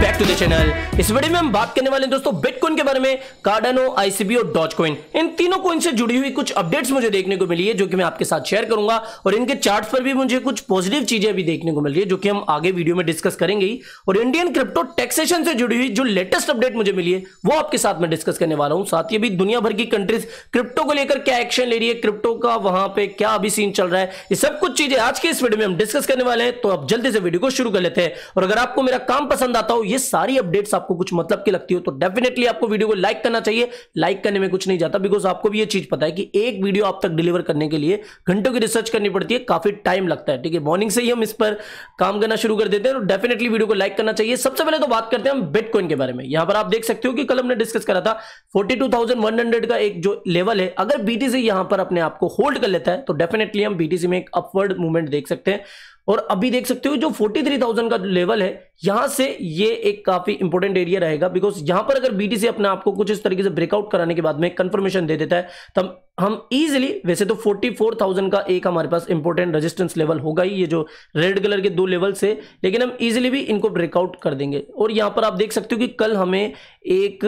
back to the channel इस video में हम बात करने वाले हैं दोस्तों बिटकॉइन के बारे में कार्डनो आईसीबी और कॉइन इन तीनों कॉइन से जुड़ी हुई कुछ अपडेट्स मुझे देखने को मिली है जो कि मैं आपके साथ शेयर करूंगा और इनके चार्ट पर भी मुझे कुछ पॉजिटिव चीजें देखने को मिल रही है जो कि हम आगे वीडियो में डिस्कस करेंगे और इंडियन क्रिप्टो टैक्सेशन से जुड़ी हुई जो लेटेस्ट अपडेट मुझे मिली है वो आपके साथ में डिस्कस करने वाला हूँ साथ ही अभी दुनिया भर की कंट्रीज क्रिप्टो को लेकर क्या एक्शन ले रही है क्रिप्टो का वहां पर क्या अभी सीन चल रहा है ये सब कुछ चीजें आज के इस वीडियो में हम डिस्कस करने वाले हैं तो आप जल्दी से वीडियो को शुरू कर लेते हैं और अगर आपको मेरा काम पसंद आता हो ये सारी अपडेट्स आपको कुछ मतलब की लगती हो तो डेफिनेटली आपको वीडियो को लाइक करना चाहिए लाइक करने में कुछ नहीं जाता बिकॉज आपको भी ये चीज पता है कि एक वीडियो आप तक डिलीवर करने के लिए घंटों की रिसर्च करनी पड़ती है काफी टाइम लगता है ठीक है मॉर्निंग से ही हम इस पर काम करना शुरू कर देते हैं और डेफिनेटली वीडियो को लाइक करना चाहिए सबसे पहले तो बात करते हैं हम बिटकॉइन के बारे में यहां पर आप देख सकते हो कि कल हमने डिस्कस करा था 42,100 का एक जो लेवल है अगर बीटीसी यहां पर अपने आप को होल्ड कर लेता है तो डेफिनेटली हम बीटीसी में एक अपवर्ड मूवमेंट देख सकते हैं और अभी देख सकते हो जो 43,000 का लेवल है यहां से ये एक काफी इंपोर्टेंट एरिया रहेगा बिकॉज यहां पर अगर बीटीसी अपने आपको कुछ इस तरीके से ब्रेकआउट कराने के बाद में कंफर्मेशन दे देता है तब हम इजिली वैसे तो 44,000 का एक हमारे पास इंपोर्टेंट रेजिस्टेंस लेवल होगा ही ये जो रेड कलर के दो लेवल से लेकिन हम इजिली भी इनको ब्रेकआउट कर देंगे और यहां पर आप देख सकते हो कि कल हमें एक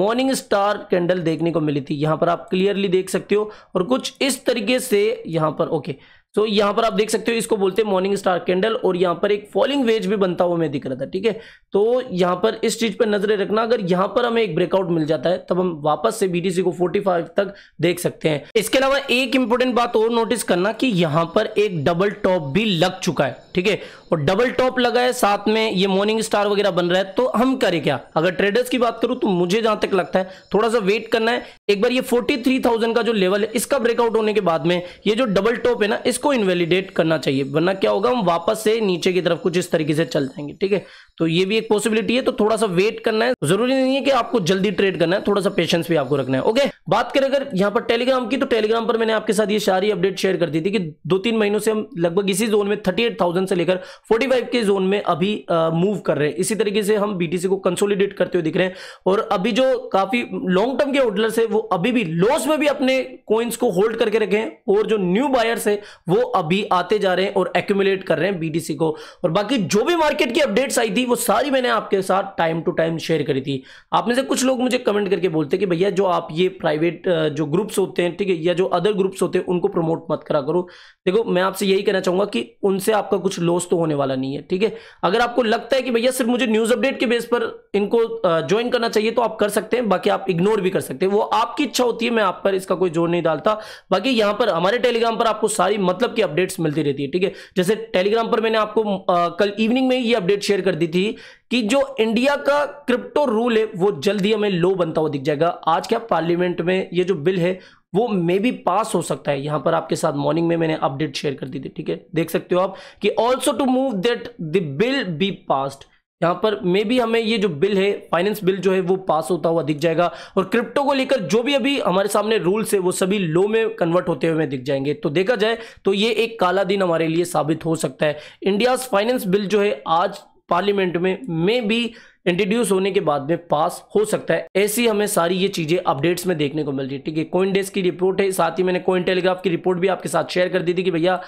मॉर्निंग स्टार कैंडल देखने को मिली थी यहां पर आप क्लियरली देख सकते हो और कुछ इस तरीके से यहां पर ओके okay, तो यहां पर आप देख सकते हो इसको बोलते हैं मॉर्निंग स्टार कैंडल और यहां पर एक फॉलिंग वेज भी बनता हुआ मैं दिख रहा था ठीक है तो यहां पर इस चीज पर नजरें रखना अगर यहां पर हमें एक ब्रेकआउट मिल जाता है तब हम वापस से बीटीसी को 45 तक देख सकते हैं इसके अलावा एक इंपॉर्टेंट बात और नोटिस करना कि यहां पर एक डबल टॉप भी लग चुका है ठीक है और डबल टॉप लगा है साथ में ये मॉर्निंग स्टार वगैरह बन रहा है तो हम करें क्या अगर ट्रेडर्स की बात करूं तो मुझे जहां तक लगता है थोड़ा सा वेट करना है एक बार ये 43,000 का जो लेवल है इसका ब्रेकआउट होने के बाद में ये जो डबल टॉप है ना इसको इसको इनवेलीडेट करना चाहिए वरना क्या होगा हम वापस से नीचे की तरफ कुछ इस तरीके से चल जाएंगे ठीक है तो ये भी एक पॉसिबिलिटी है तो थोड़ा सा वेट करना है जरूरी नहीं है कि आपको जल्दी ट्रेड करना है थोड़ा सा पेशेंस भी आपको रखना है ओके बात करें अगर यहाँ पर टेलीग्राम की तो टेलीग्राम पर मैंने आपके साथ ये सारी अपडेट शेयर कर दी थी कि दो तीन महीनों से हम लगभग इसी जोन में थर्टी से लेकर फोर्टी के जोन में अभी मूव कर रहे हैं इसी तरीके से हम बी को कंसोलिडेट करते हुए दिख रहे हैं और अभी जो काफी लॉन्ग टर्म के होल्डर्स है वो अभी भी लॉस में भी अपने कोइंस को होल्ड करके रखे हैं और जो न्यू बायर्स है वो अभी आते जा रहे हैं और एक्यूमुलेट कर रहे हैं बीटीसी को और बाकी जो भी मार्केट की अपडेट्स आई थी वो सारी मैंने आपके साथ टाइम टू टाइम शेयर करी थी आप में से कुछ लोग मुझे कमेंट करके बोलते हैं कि भैया जो आप ये प्राइवेट जो ग्रुप्स होते हैं ठीक है या जो अदर ग्रुप्स होते हैं उनको प्रमोट मत करा करो देखो मैं आपसे यही कहना चाहूंगा कि उनसे आपका कुछ लॉस तो होने वाला नहीं है ठीक है अगर आपको लगता है कि भैया सिर्फ मुझे न्यूज़ अपडेट के बेस पर इनको ज्वाइन करना चाहिए तो आप कर सकते हैं बाकी आप इग्नोर भी कर सकते हैं वो आपकी इच्छा होती है मैं आप पर इसका कोई जोर नहीं डालता बाकी यहां पर हमारे टेलीग्राम पर आपको सारी मत मतलब की अपडेट्स मिलती रहती है ठीक है जैसे टेलीग्राम पर मैंने आपको आ, कल इवनिंग में ये अपडेट शेयर कर दी थी कि जो इंडिया का क्रिप्टो रूल है वो जल्द ही हमें लो बनता हुआ दिख जाएगा आज क्या पार्लियामेंट में ये जो बिल है वो मे बी पास हो सकता है यहां पर आपके साथ मॉर्निंग में मैंने अपडेट शेयर कर दी थी ठीक है देख सकते हो आप कि also to move that the bill be passed यहाँ पर मे भी हमें ये जो बिल है फाइनेंस बिल जो है वो पास होता हुआ दिख जाएगा और क्रिप्टो को लेकर जो भी अभी हमारे सामने रूल्स है वो सभी लो में कन्वर्ट होते हुए दिख जाएंगे तो देखा जाए तो ये एक काला दिन हमारे लिए साबित हो सकता है इंडियाज फाइनेंस बिल जो है आज पार्लियामेंट में मे भी इंट्रोड्यूस होने के बाद में पास हो सकता है ऐसी हमें सारी ये चीजें अपडेट्स में देखने को मिल रही है ठीक है कोइन डेस्क की रिपोर्ट है साथ ही मैंने कोइन टेलीग्राफ की रिपोर्ट भी आपके साथ शेयर कर दी थी कि भैया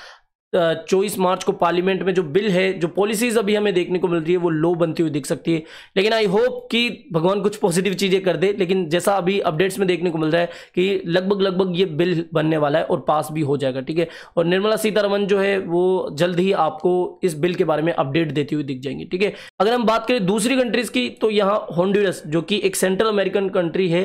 चौबीस मार्च को पार्लियामेंट में जो बिल है जो पॉलिसीज अभी हमें देखने को मिल रही है वो लो बनती हुई दिख सकती है लेकिन आई होप कि भगवान कुछ पॉजिटिव चीज़ें कर दे लेकिन जैसा अभी अपडेट्स में देखने को मिल रहा है कि लगभग लगभग ये बिल बनने वाला है और पास भी हो जाएगा ठीक है और निर्मला सीतारमन जो है वो जल्द ही आपको इस बिल के बारे में अपडेट देती हुई दिख जाएंगी ठीक है अगर हम बात करें दूसरी कंट्रीज की तो यहाँ हॉन्ड्यूरस जो कि एक सेंट्रल अमेरिकन कंट्री है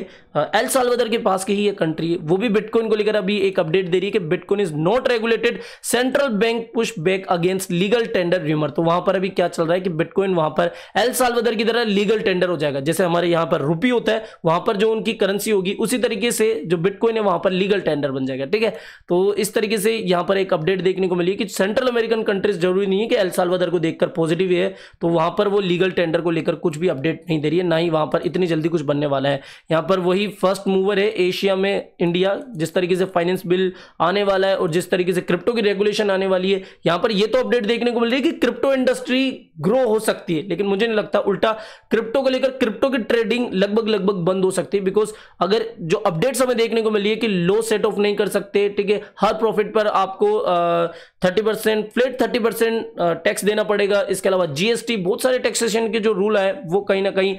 एल सालवदर के पास की ही ये कंट्री है वो भी बिटकॉइन को लेकर अभी एक अपडेट दे रही है कि bitcoin is not regulated central bank push back against legal tender rumour तो वहां पर अभी क्या चल रहा है कि बिटकॉइन वहां पर एल सालवदर की तरह लीगल टेंडर हो जाएगा जैसे हमारे यहां पर रुपी होता है वहां पर जो उनकी करेंसी होगी उसी तरीके से जो बिटकॉइन है वहां पर लीगल टेंडर बन जाएगा ठीक है तो इस तरीके से यहां पर एक अपडेट देखने को मिली कि सेंट्रल अमेरिकन कंट्रीज जरूरी नहीं है कि एल सालवदर को देखकर पॉजिटिव है तो वहां पर वो लीगल टेंडर को लेकर कुछ भी अपडेट नहीं दे रही है ना ही वहां पर इतनी जल्दी कुछ बनने वाला है यहां पर वही फर्स्ट मूवर है एशिया में इंडिया जिस तरीके से फाइनेंस बिल आने वाला है और जिस तरीके से क्रिप्टो की रेगुलेशन आने होने वाली है यहां पर यह तो अपडेट देखने को मिल रही है कि क्रिप्टो इंडस्ट्री ग्रो हो सकती है लेकिन मुझे नहीं लगता उल्टा क्रिप्टो को लेकर क्रिप्टो की ट्रेडिंग लगभग लगभग बंद हो सकती है बिकॉज अगर जो अपडेट्स हमें देखने को मिली है कि लो सेट ऑफ नहीं कर सकते ठीक है हर प्रॉफिट पर आपको thirty percent flat thirty percent tax देना पड़ेगा इसके अलावा जीएसटी बहुत सारे टैक्सेशन के जो रूल आए वो कहीं ना कहीं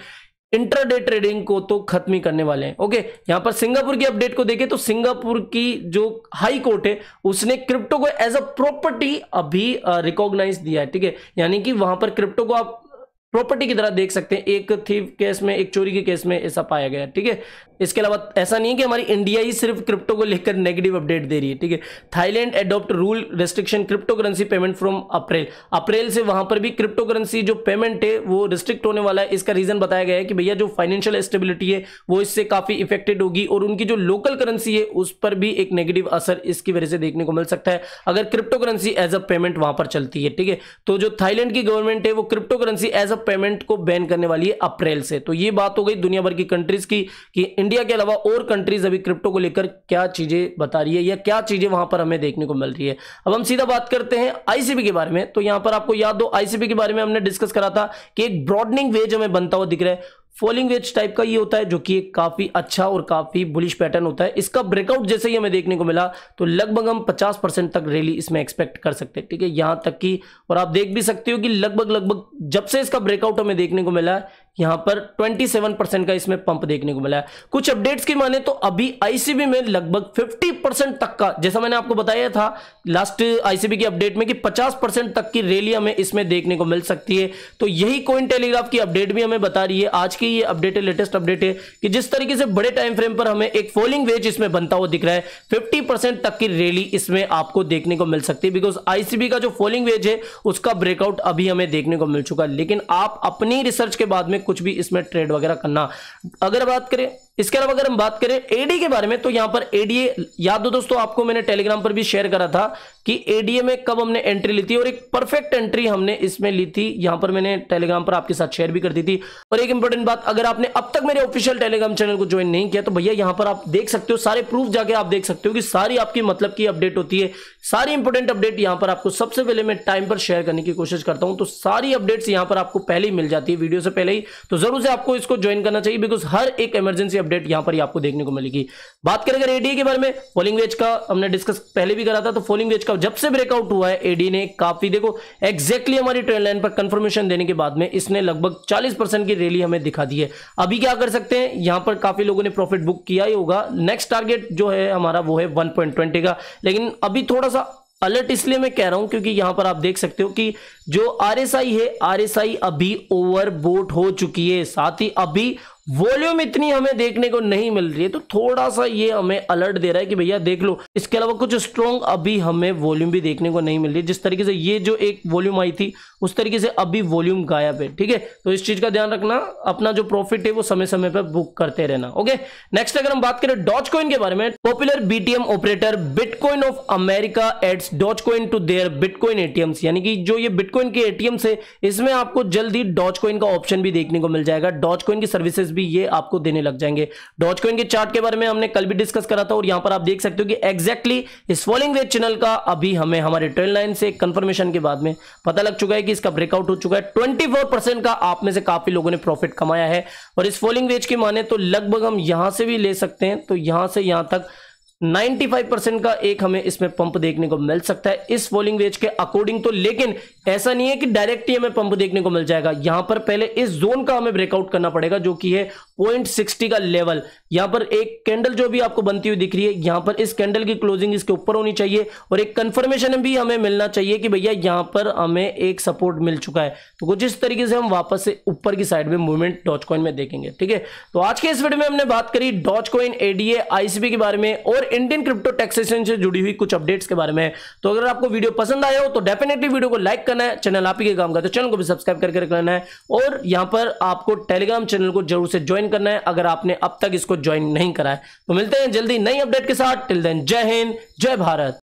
इंटरडे ट्रेडिंग को तो खत्म ही करने वाले हैं ओके यहां पर सिंगापुर की अपडेट को देखें तो सिंगापुर की जो हाई कोर्ट है उसने क्रिप्टो को एज अ प्रॉपर्टी अभी रिकॉग्नाइज uh, दिया है ठीक है यानी कि वहां पर क्रिप्टो को आप प्रॉपर्टी की तरह देख सकते हैं एक थी केस में एक चोरी के केस में ऐसा पाया गया ठीक है इसके अलावा ऐसा नहीं है कि हमारी इंडिया ही सिर्फ क्रिप्टो को लेकर नेगेटिव अपडेट दे रही है ठीक है Thailand adopt rule restriction cryptocurrency payment from April अप्रैल से वहां पर भी क्रिप्टो करेंसी जो पेमेंट है वो रिस्ट्रिक्ट होने वाला है इसका रीजन बताया गया है कि भैया जो फाइनेंशियल स्टेबिलिटी है वो इससे काफी इफेक्टेड होगी और उनकी जो लोकल करेंसी है उस पर भी एक नेगेटिव असर इसकी वजह से देखने को मिल सकता है अगर cryptocurrency as a payment वहां पर चलती है ठीक है तो जो थाईलैंड की गवर्नमेंट है वो क्रिप्टो करेंसी एज अ सब पेमेंट को बैन करने वाली है अप्रैल से तो ये बात हो गई दुनिया भर की कंट्रीज की कि इंडिया के अलावा और कंट्रीज अभी क्रिप्टो को लेकर क्या चीजें बता रही है या क्या चीजें वहां पर हमें देखने को मिल रही है अब हम सीधा बात करते हैं आईसीबी के बारे में तो यहां पर आपको याद हो आईसीबी के बारे में हमने डिस्कस करा था कि एक ब्रॉडनिंग वेज हमें बनता हुआ दिख रहा है फॉलिंग वेज टाइप का ये होता है जो कि काफ़ी अच्छा और काफ़ी बुलिश पैटर्न होता है इसका ब्रेकआउट जैसे ही हमें देखने को मिला तो लगभग हम 50 परसेंट तक रैली इसमें एक्सपेक्ट कर सकते हैं ठीक है यहां तक कि और आप देख भी सकते हो कि लगभग लगभग जब से इसका ब्रेकआउट हमें देखने को मिला है यहां पर 27 परसेंट का इसमें पंप देखने को मिला है कुछ अपडेट्स की माने तो अभी आईसीबी में लगभग 50 परसेंट तक का जैसा मैंने आपको बताया था लास्ट आईसीबी की अपडेट में कि 50 परसेंट तक की रैली हमें इसमें देखने को मिल सकती है तो यही कोइन टेलीग्राफ की अपडेट भी हमें बता रही है आज की ये अपडेट है लेटेस्ट अपडेट है कि जिस तरीके से बड़े टाइम फ्रेम पर हमें एक फॉलिंग वेज इसमें बनता हुआ दिख रहा है फिफ्टी तक की रैली इसमें आपको देखने को मिल सकती है बिकॉज आईसीबी का जो फॉलिंग वेज है उसका ब्रेकआउट अभी हमें देखने को मिल चुका है लेकिन आप अपनी रिसर्च के बाद में कुछ भी इसमें ट्रेड वगैरह करना अगर बात करें इसके अलावा अगर हम बात करें एडी के बारे में तो यहां पर एडीए याद हो दोस्तों आपको मैंने टेलीग्राम पर भी शेयर करा था कि एडीए में कब हमने एंट्री ली थी और एक परफेक्ट एंट्री हमने इसमें ली थी यहां पर मैंने टेलीग्राम पर आपके साथ शेयर भी कर दी थी और एक इंपॉर्टेंट बात अगर आपने अब तक मेरे ऑफिशियल टेलीग्राम चैनल को ज्वाइन नहीं किया तो भैया यहां पर आप देख सकते हो सारे प्रूफ जाके आप देख सकते हो कि सारी आपकी मतलब की अपडेट होती है सारी इंपॉर्टेंट अपडेट यहां पर आपको सबसे पहले मैं टाइम पर शेयर करने की कोशिश करता हूं तो सारी अपडेट्स यहां पर आपको पहले ही मिल जाती है वीडियो से पहले ही तो जरूर से आपको इसको ज्वाइन करना चाहिए बिकॉज हर एक इमरजेंसी अपडेट यहां पर ही आपको देखने को मिलेगी बात करें अगर एडीए के बारे में फॉलिंग वेज का हमने डिस्कस पहले भी करा था तो फॉलिंग वेज का जब से ब्रेकआउट हुआ है एडी ने काफी देखो एक्जैक्टली हमारी ट्रेन लाइन पर कंफर्मेशन देने के बाद में इसने लगभग चालीस की रैली हमें दिखा दी है अभी क्या कर सकते हैं यहां पर काफी लोगों ने प्रॉफिट बुक किया ही होगा नेक्स्ट टारगेट जो है हमारा वो है वन का लेकिन अभी थोड़ा सा अलर्ट इसलिए मैं कह रहा हूं क्योंकि यहां पर आप देख सकते हो कि जो आरएसआई है आरएसआई अभी ओवरबोट हो चुकी है साथ ही अभी वॉल्यूम इतनी हमें देखने को नहीं मिल रही है तो थोड़ा सा ये हमें अलर्ट दे रहा है कि भैया देख लो इसके अलावा कुछ स्ट्रॉन्ग अभी हमें वॉल्यूम भी देखने को नहीं मिल रही जिस तरीके से ये जो एक वॉल्यूम आई थी उस तरीके से अभी वॉल्यूम गायब है ठीक है तो इस चीज का ध्यान रखना अपना जो प्रॉफिट है वो समय समय पर बुक करते रहना ओके नेक्स्ट अगर हम बात करें डॉच कॉइन के बारे में popular BTM operator Bitcoin of America adds Dogecoin to their Bitcoin ATMs यानी कि जो ये बिटकॉइन के एटीएम्स है इसमें आपको जल्द ही डॉच कॉइन का ऑप्शन भी देखने को मिल जाएगा डॉच कॉइन की सर्विसेज भी ये आपको देने लग जाएंगे डॉच कॉइन के चार्ट के बारे में हमने कल भी डिस्कस करा था और यहां पर आप देख सकते हो कि एक्जैक्टली इस फॉलिंग वेव चैनल का अभी हमें हमारे ट्रेन लाइन से कंफर्मेशन के बाद में पता लग चुका है कि इसका ब्रेकआउट हो चुका है ट्वेंटी का आप में से काफी लोगों ने प्रॉफिट कमाया है और इस फॉलिंग वेज की माने तो लगभग हम यहां से भी ले सकते हैं तो यहां से यहां तक 95 परसेंट का एक हमें इसमें पंप देखने को मिल सकता है इस बॉलिंग वेज के अकॉर्डिंग तो लेकिन ऐसा नहीं है कि डायरेक्ट ही हमें पंप देखने को मिल जाएगा यहां पर पहले इस जोन का हमें ब्रेकआउट करना पड़ेगा जो कि है पॉइंट सिक्सटी का लेवल यहां पर एक कैंडल जो भी आपको बनती हुई दिख रही है यहां पर इस कैंडल की क्लोजिंग इसके ऊपर होनी चाहिए और एक कंफर्मेशन भी हमें मिलना चाहिए कि भैया यहां पर हमें एक सपोर्ट मिल चुका है तो कुछ इस तरीके से हम वापस से ऊपर की साइड में मूवमेंट डॉचकॉइन में देखेंगे ठीक है तो आज के इस वीडियो में हमने बात करी डॉचकॉइन एडीए आईसीबी के बारे में और इंडियन क्रिप्टो टैक्सेशन से जुड़ी हुई कुछ अपडेट्स के बारे में तो अगर आपको वीडियो पसंद आया हो तो डेफिनेटली वीडियो को लाइक करना है चैनल आप ही के काम का तो चैनल को भी सब्सक्राइब करके रख लेना है और यहां पर आपको टेलीग्राम चैनल को जरूर से ज्वाइन करना है अगर आपने अब तक इसको ज्वाइन नहीं करा है तो मिलते हैं जल्दी नई अपडेट के साथ टिल देन जय हिंद जय भारत